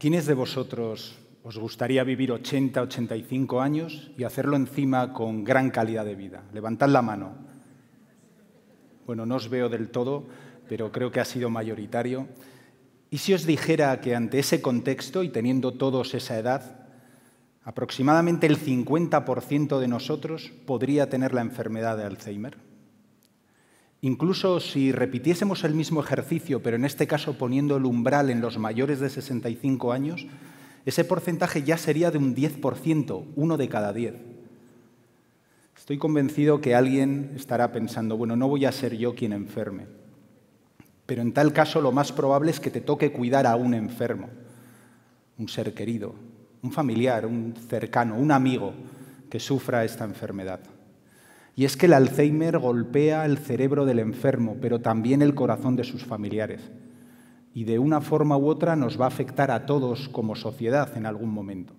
quiénes de vosotros os gustaría vivir 80, 85 años y hacerlo encima con gran calidad de vida? Levantad la mano. Bueno, no os veo del todo, pero creo que ha sido mayoritario. ¿Y si os dijera que ante ese contexto y teniendo todos esa edad, aproximadamente el 50% de nosotros podría tener la enfermedad de Alzheimer? Incluso si repitiésemos el mismo ejercicio, pero en este caso poniendo el umbral en los mayores de 65 años, ese porcentaje ya sería de un 10%, uno de cada 10. Estoy convencido que alguien estará pensando, bueno, no voy a ser yo quien enferme, pero en tal caso lo más probable es que te toque cuidar a un enfermo, un ser querido, un familiar, un cercano, un amigo que sufra esta enfermedad. Y es que el Alzheimer golpea el cerebro del enfermo, pero también el corazón de sus familiares. Y de una forma u otra nos va a afectar a todos como sociedad en algún momento.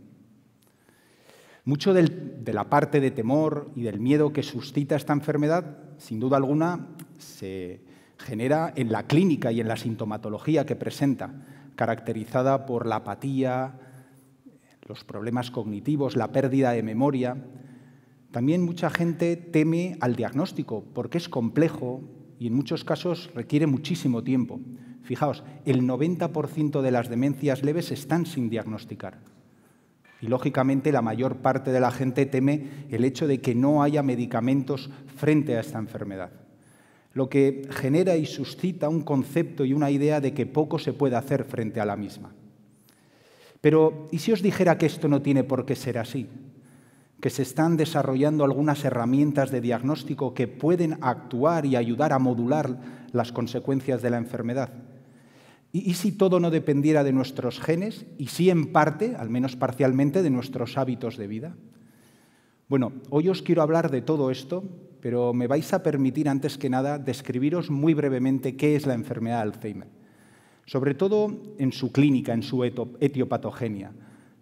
Mucho de la parte de temor y del miedo que suscita esta enfermedad, sin duda alguna, se genera en la clínica y en la sintomatología que presenta, caracterizada por la apatía, los problemas cognitivos, la pérdida de memoria, también mucha gente teme al diagnóstico porque es complejo y en muchos casos requiere muchísimo tiempo. Fijaos, el 90% de las demencias leves están sin diagnosticar. Y lógicamente la mayor parte de la gente teme el hecho de que no haya medicamentos frente a esta enfermedad, lo que genera y suscita un concepto y una idea de que poco se puede hacer frente a la misma. Pero, ¿y si os dijera que esto no tiene por qué ser así? que se están desarrollando algunas herramientas de diagnóstico que pueden actuar y ayudar a modular las consecuencias de la enfermedad. ¿Y, si todo no dependiera de nuestros genes y si en parte, al menos parcialmente, de nuestros hábitos de vida? Bueno, hoy os quiero hablar de todo esto, pero me vais a permitir antes que nada describiros muy brevemente qué es la enfermedad de Alzheimer, sobre todo en su clínica, en su etiopatogenia.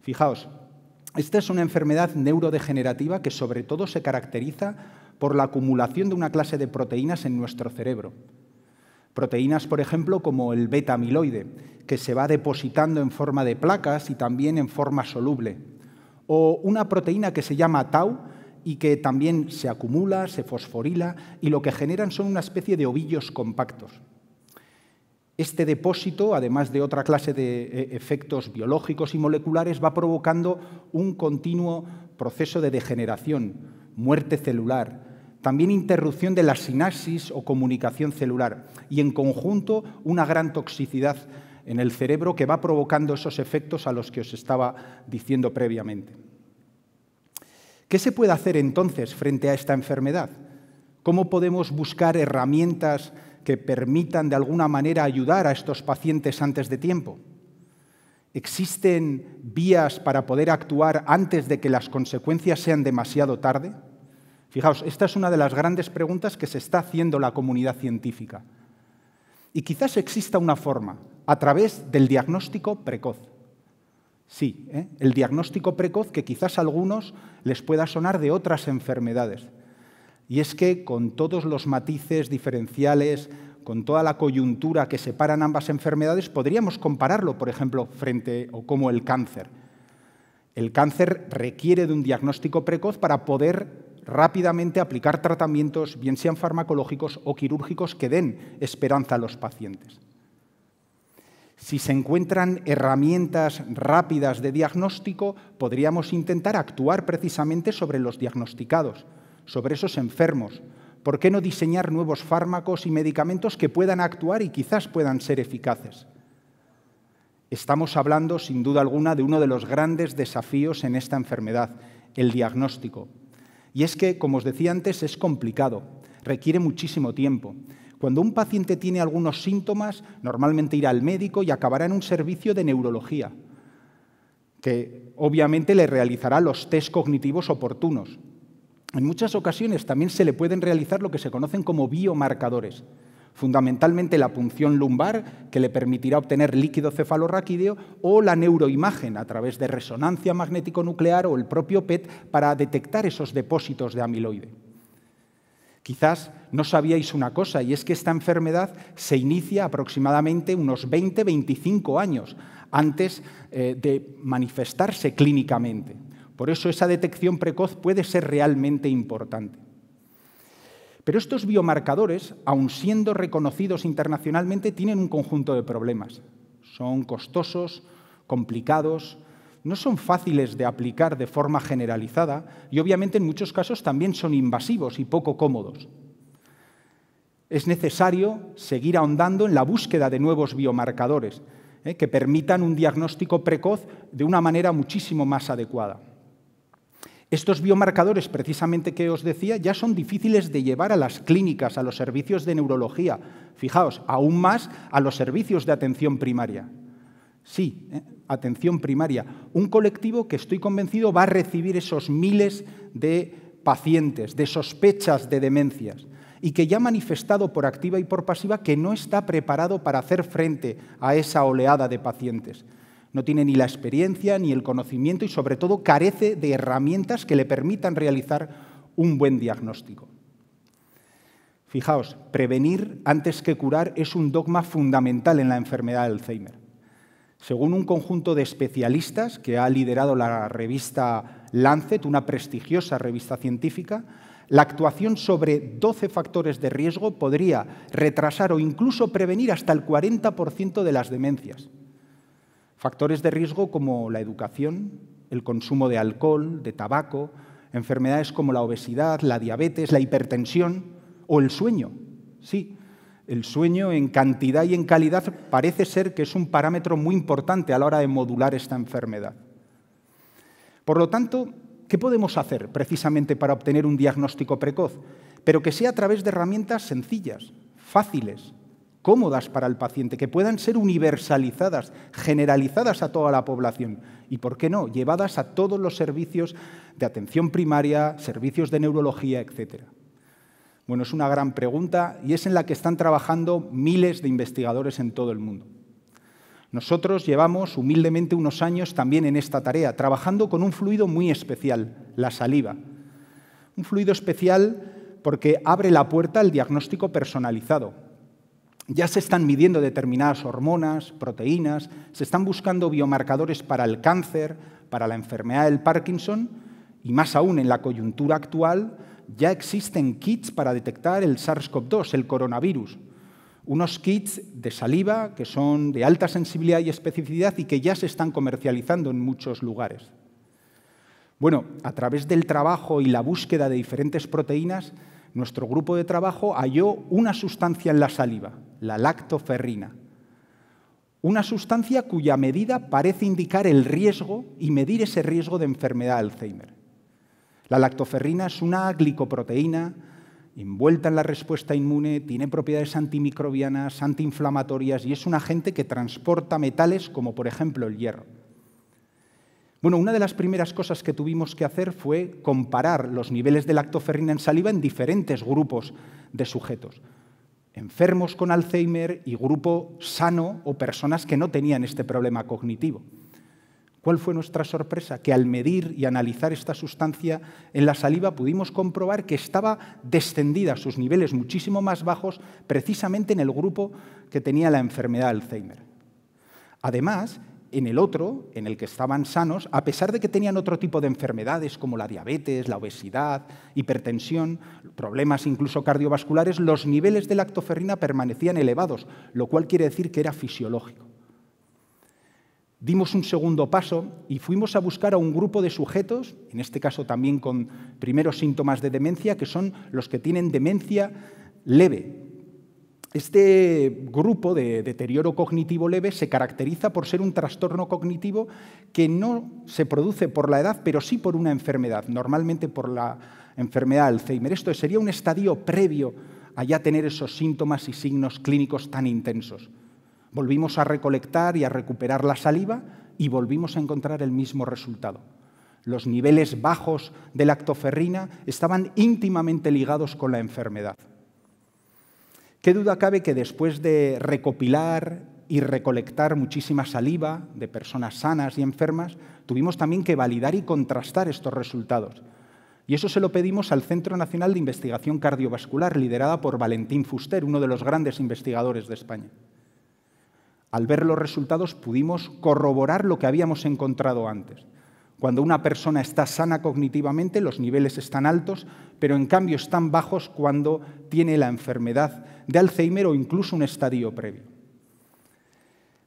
Fijaos, esta es una enfermedad neurodegenerativa que sobre todo se caracteriza por la acumulación de una clase de proteínas en nuestro cerebro. Proteínas, por ejemplo, como el beta amiloide, que se va depositando en forma de placas y también en forma soluble. O una proteína que se llama tau y que también se acumula, se fosforila y lo que generan son una especie de ovillos compactos. Este depósito, además de otra clase de eh, efectos biológicos y moleculares, va provocando un continuo proceso de degeneración, muerte celular, también interrupción de la sinapsis o comunicación celular y en conjunto una gran toxicidad en el cerebro que va provocando esos efectos a los que os estaba diciendo previamente. ¿Qué se puede hacer entonces frente a esta enfermedad? ¿Cómo podemos buscar herramientas que permitan de alguna manera ayudar a estos pacientes antes de tiempo? ¿Existen vías para poder actuar antes de que las consecuencias sean demasiado tarde? Fijaos, esta es una de las grandes preguntas que se está haciendo la comunidad científica. Y quizás exista una forma, a través del diagnóstico precoz. Sí, ¿eh? el diagnóstico precoz que quizás a algunos les pueda sonar de otras enfermedades. Y es que con todos los matices diferenciales, con toda la coyuntura que separan ambas enfermedades, podríamos compararlo, por ejemplo, frente o como el cáncer. El cáncer requiere de un diagnóstico precoz para poder rápidamente aplicar tratamientos, bien sean farmacológicos o quirúrgicos, que den esperanza a los pacientes. Si se encuentran herramientas rápidas de diagnóstico, podríamos intentar actuar precisamente sobre los diagnosticados sobre esos enfermos? ¿Por qué no diseñar nuevos fármacos y medicamentos que puedan actuar y quizás puedan ser eficaces? Estamos hablando, sin duda alguna, de uno de los grandes desafíos en esta enfermedad, el diagnóstico. Y es que, como os decía antes, es complicado, requiere muchísimo tiempo. Cuando un paciente tiene algunos síntomas, normalmente irá al médico y acabará en un servicio de neurología, que obviamente le realizará los test cognitivos oportunos. En muchas ocasiones también se le pueden realizar lo que se conocen como biomarcadores, fundamentalmente la punción lumbar, que le permitirá obtener líquido cefalorraquídeo, o la neuroimagen a través de resonancia magnético-nuclear o el propio PET para detectar esos depósitos de amiloide. Quizás no sabíais una cosa, y es que esta enfermedad se inicia aproximadamente unos 20-25 años antes eh, de manifestarse clínicamente. Por eso esa detección precoz puede ser realmente importante. Pero estos biomarcadores, aun siendo reconocidos internacionalmente, tienen un conjunto de problemas. Son costosos, complicados, no son fáciles de aplicar de forma generalizada y obviamente en muchos casos también son invasivos y poco cómodos. Es necesario seguir ahondando en la búsqueda de nuevos biomarcadores ¿eh? que permitan un diagnóstico precoz de una manera muchísimo más adecuada. Estos biomarcadores, precisamente que os decía, ya son difíciles de llevar a las clínicas, a los servicios de neurología, fijaos, aún más a los servicios de atención primaria. Sí, ¿eh? atención primaria, un colectivo que estoy convencido va a recibir esos miles de pacientes, de sospechas de demencias y que ya ha manifestado por activa y por pasiva que no está preparado para hacer frente a esa oleada de pacientes. No tiene ni la experiencia ni el conocimiento y sobre todo carece de herramientas que le permitan realizar un buen diagnóstico. Fijaos, prevenir antes que curar es un dogma fundamental en la enfermedad de Alzheimer. Según un conjunto de especialistas que ha liderado la revista Lancet, una prestigiosa revista científica, la actuación sobre 12 factores de riesgo podría retrasar o incluso prevenir hasta el 40% de las demencias. Factores de riesgo como la educación, el consumo de alcohol, de tabaco, enfermedades como la obesidad, la diabetes, la hipertensión o el sueño. Sí, el sueño en cantidad y en calidad parece ser que es un parámetro muy importante a la hora de modular esta enfermedad. Por lo tanto, ¿qué podemos hacer precisamente para obtener un diagnóstico precoz? Pero que sea a través de herramientas sencillas, fáciles, cómodas para el paciente, que puedan ser universalizadas, generalizadas a toda la población y, ¿por qué no?, llevadas a todos los servicios de atención primaria, servicios de neurología, etc. Bueno, es una gran pregunta y es en la que están trabajando miles de investigadores en todo el mundo. Nosotros llevamos humildemente unos años también en esta tarea, trabajando con un fluido muy especial, la saliva. Un fluido especial porque abre la puerta al diagnóstico personalizado, ya se están midiendo determinadas hormonas, proteínas, se están buscando biomarcadores para el cáncer, para la enfermedad del Parkinson y más aún en la coyuntura actual ya existen kits para detectar el SARS-CoV-2, el coronavirus. Unos kits de saliva que son de alta sensibilidad y especificidad y que ya se están comercializando en muchos lugares. Bueno, a través del trabajo y la búsqueda de diferentes proteínas nuestro grupo de trabajo halló una sustancia en la saliva, la lactoferrina. Una sustancia cuya medida parece indicar el riesgo y medir ese riesgo de enfermedad de Alzheimer. La lactoferrina es una glicoproteína envuelta en la respuesta inmune, tiene propiedades antimicrobianas, antiinflamatorias y es un agente que transporta metales como por ejemplo el hierro. Bueno, una de las primeras cosas que tuvimos que hacer fue comparar los niveles de lactoferrina en saliva en diferentes grupos de sujetos. Enfermos con Alzheimer y grupo sano o personas que no tenían este problema cognitivo. ¿Cuál fue nuestra sorpresa? Que al medir y analizar esta sustancia en la saliva pudimos comprobar que estaba descendida a sus niveles muchísimo más bajos precisamente en el grupo que tenía la enfermedad de Alzheimer. Además, en el otro, en el que estaban sanos, a pesar de que tenían otro tipo de enfermedades como la diabetes, la obesidad, hipertensión, problemas incluso cardiovasculares, los niveles de lactoferrina permanecían elevados, lo cual quiere decir que era fisiológico. Dimos un segundo paso y fuimos a buscar a un grupo de sujetos, en este caso también con primeros síntomas de demencia, que son los que tienen demencia leve, este grupo de deterioro cognitivo leve se caracteriza por ser un trastorno cognitivo que no se produce por la edad, pero sí por una enfermedad, normalmente por la enfermedad de Alzheimer. Esto sería un estadio previo a ya tener esos síntomas y signos clínicos tan intensos. Volvimos a recolectar y a recuperar la saliva y volvimos a encontrar el mismo resultado. Los niveles bajos de lactoferrina estaban íntimamente ligados con la enfermedad. Qué duda cabe que después de recopilar y recolectar muchísima saliva de personas sanas y enfermas, tuvimos también que validar y contrastar estos resultados. Y eso se lo pedimos al Centro Nacional de Investigación Cardiovascular, liderada por Valentín Fuster, uno de los grandes investigadores de España. Al ver los resultados pudimos corroborar lo que habíamos encontrado antes. Cuando una persona está sana cognitivamente, los niveles están altos, pero en cambio están bajos cuando tiene la enfermedad de Alzheimer o incluso un estadio previo.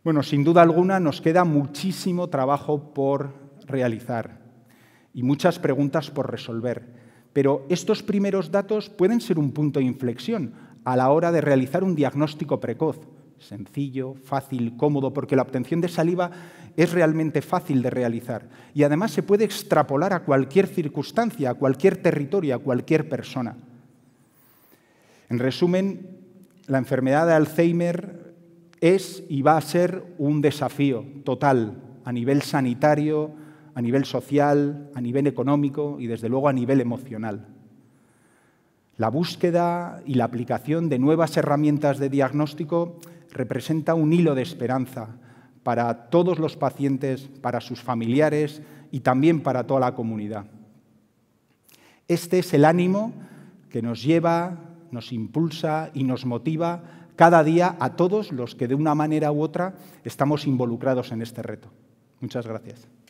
Bueno, sin duda alguna nos queda muchísimo trabajo por realizar y muchas preguntas por resolver, pero estos primeros datos pueden ser un punto de inflexión a la hora de realizar un diagnóstico precoz sencillo, fácil, cómodo, porque la obtención de saliva es realmente fácil de realizar y además se puede extrapolar a cualquier circunstancia, a cualquier territorio, a cualquier persona. En resumen, la enfermedad de Alzheimer es y va a ser un desafío total a nivel sanitario, a nivel social, a nivel económico y desde luego a nivel emocional. La búsqueda y la aplicación de nuevas herramientas de diagnóstico representa un hilo de esperanza para todos los pacientes, para sus familiares y también para toda la comunidad. Este es el ánimo que nos lleva, nos impulsa y nos motiva cada día a todos los que de una manera u otra estamos involucrados en este reto. Muchas gracias.